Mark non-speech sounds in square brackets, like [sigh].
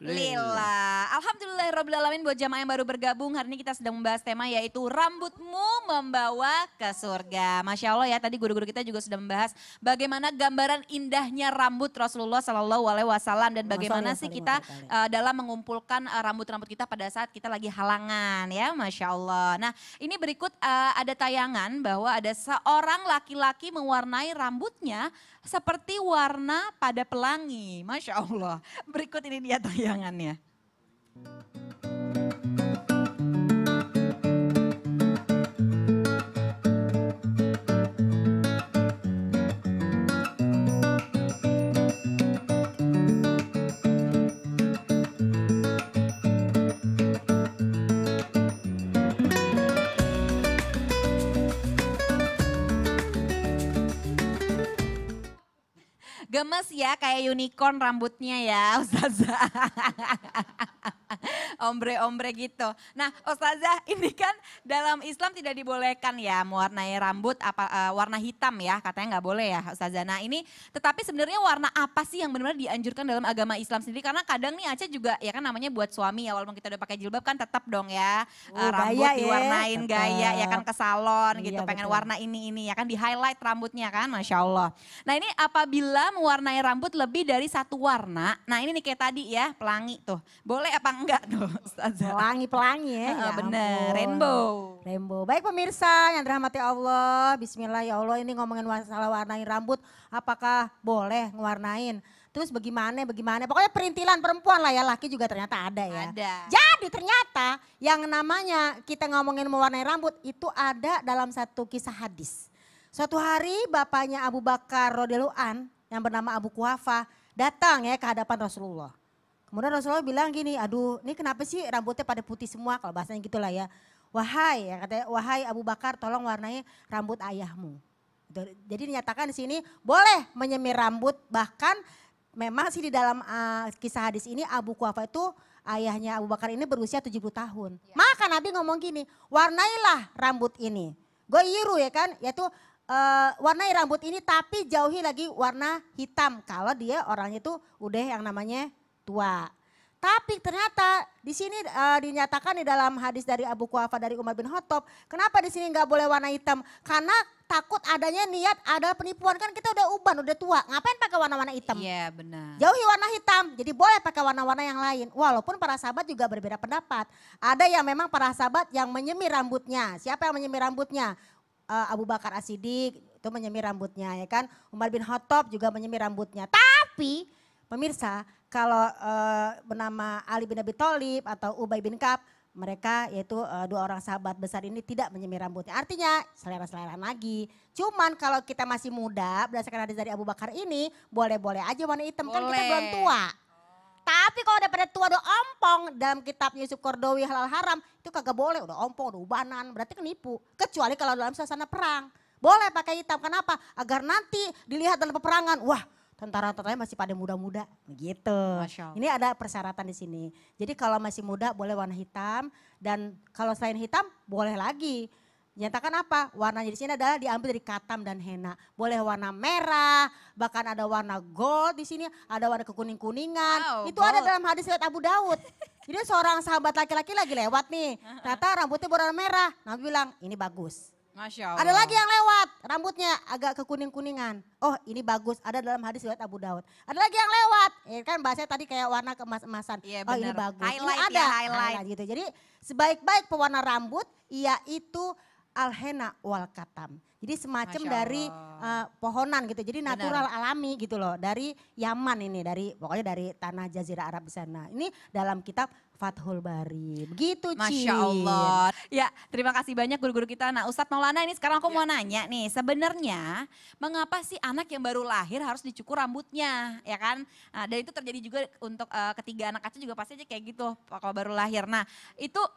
Lila。Alhamdulillah Alamin buat jamaah yang baru bergabung. Hari ini kita sedang membahas tema yaitu rambutmu membawa ke surga. Masya Allah ya tadi guru-guru kita juga sudah membahas bagaimana gambaran indahnya rambut Rasulullah Sallallahu Alaihi Wasallam dan bagaimana sih kita uh, dalam mengumpulkan eh, rambut-rambut uh, kita pada saat kita lagi halangan ya Masya Allah. Nah ini berikut uh, ada tayangan bahwa ada seorang laki-laki mewarnai rambutnya seperti warna pada pelangi. Masya Allah. Berikut ini dia tayangannya. Gemes ya kayak unicorn rambutnya ya [laughs] Ustazah ombre-ombre gitu. Nah, Ustazah, [laughs] ini kan dalam Islam tidak dibolehkan ya mewarnai rambut apa uh, warna hitam ya, katanya nggak boleh ya Ustazah. Nah, ini tetapi sebenarnya warna apa sih yang benar-benar dianjurkan dalam agama Islam sendiri? Karena kadang nih Aceh juga ya kan namanya buat suami ya, walaupun kita udah pakai jilbab kan tetap dong ya uh, uh, rambut gaya ya, diwarnain ya. gaya ya kan ke salon iya, gitu, pengen warna ini ini ya kan di highlight rambutnya kan, masya Allah. Nah, ini apabila mewarnai rambut lebih dari satu warna, nah ini nih kayak tadi ya pelangi tuh, boleh apa enggak? Ustazah. Pelangi-pelangi ya. ya bener, rainbow. Rainbow. Baik pemirsa yang dirahmati Allah, bismillah ya Allah ini ngomongin masalah warnain rambut, apakah boleh ngewarnain? Terus bagaimana, bagaimana. Pokoknya perintilan perempuan lah ya, laki juga ternyata ada ya. Ada. Jadi ternyata yang namanya kita ngomongin mewarnai rambut itu ada dalam satu kisah hadis. Suatu hari bapaknya Abu Bakar Rodeluan yang bernama Abu Kuhafa datang ya ke hadapan Rasulullah. Kemudian Rasulullah bilang gini, aduh ini kenapa sih rambutnya pada putih semua kalau bahasanya gitulah ya. Wahai ya katanya, wahai Abu Bakar tolong warnai rambut ayahmu. Jadi dinyatakan di sini boleh menyemir rambut bahkan memang sih di dalam uh, kisah hadis ini Abu Kuafa itu ayahnya Abu Bakar ini berusia 70 tahun. Ya. Maka Nabi ngomong gini, warnailah rambut ini. Goyiru ya kan, yaitu uh, warnai rambut ini tapi jauhi lagi warna hitam kalau dia orangnya itu udah yang namanya tua. Tapi ternyata di sini uh, dinyatakan di dalam hadis dari Abu Kufa dari Umar bin Khattab, kenapa di sini nggak boleh warna hitam? Karena takut adanya niat ada penipuan kan kita udah uban udah tua ngapain pakai warna-warna hitam? Iya yeah, benar. Jauhi warna hitam jadi boleh pakai warna-warna yang lain walaupun para sahabat juga berbeda pendapat. Ada yang memang para sahabat yang menyemir rambutnya. Siapa yang menyemir rambutnya? Uh, Abu Bakar As-Siddiq itu menyemir rambutnya ya kan. Umar bin Khattab juga menyemir rambutnya. Tapi pemirsa kalau uh, bernama Ali bin Abi Thalib atau Ubay bin Ka'ab, mereka yaitu uh, dua orang sahabat besar ini tidak menyemir rambutnya. Artinya selera-selera lagi. Cuman kalau kita masih muda, berdasarkan hadis dari Abu Bakar ini, boleh-boleh aja warna hitam. Boleh. Kan kita belum tua. Tapi kalau udah pada tua udah ompong dalam kitab Yusuf Kordowi halal haram itu kagak boleh udah ompong udah ubanan berarti kan Kecuali kalau dalam suasana perang. Boleh pakai hitam. Kenapa? Agar nanti dilihat dalam peperangan, wah tentara tentara masih pada muda-muda gitu. Ini ada persyaratan di sini. Jadi kalau masih muda boleh warna hitam dan kalau selain hitam boleh lagi. Nyatakan apa? Warnanya di sini adalah diambil dari katam dan henna. Boleh warna merah, bahkan ada warna gold di sini, ada warna kekuning-kuningan. Wow, itu gold. ada dalam hadis riwayat Abu Daud. [laughs] Jadi seorang sahabat laki-laki lagi lewat nih, ternyata rambutnya berwarna merah. Nabi bilang, ini bagus Masya Allah. Ada lagi yang lewat, rambutnya agak kekuning-kuningan. Oh ini bagus, ada dalam hadis lewat Abu Daud. Ada lagi yang lewat, ya kan bahasanya tadi kayak warna keemas emasan Iya, oh ini bagus, highlight ini ya, ada. Ya, highlight. highlight gitu. Jadi sebaik-baik pewarna rambut, yaitu itu alhena wal katam. Jadi semacam dari uh, pohonan gitu. Jadi natural Benar. alami gitu loh. Dari Yaman ini, dari pokoknya dari tanah jazirah Arab di sana. Ini dalam kitab Fathul Bari. Begitu Cik. Cin. Masya Allah. Ya terima kasih banyak guru-guru kita. Nah Ustadz Maulana ini sekarang aku ya. mau nanya nih. Sebenarnya mengapa sih anak yang baru lahir harus dicukur rambutnya ya kan? Nah, dan itu terjadi juga untuk uh, ketiga anak kecil juga pasti aja kayak gitu kalau baru lahir. Nah itu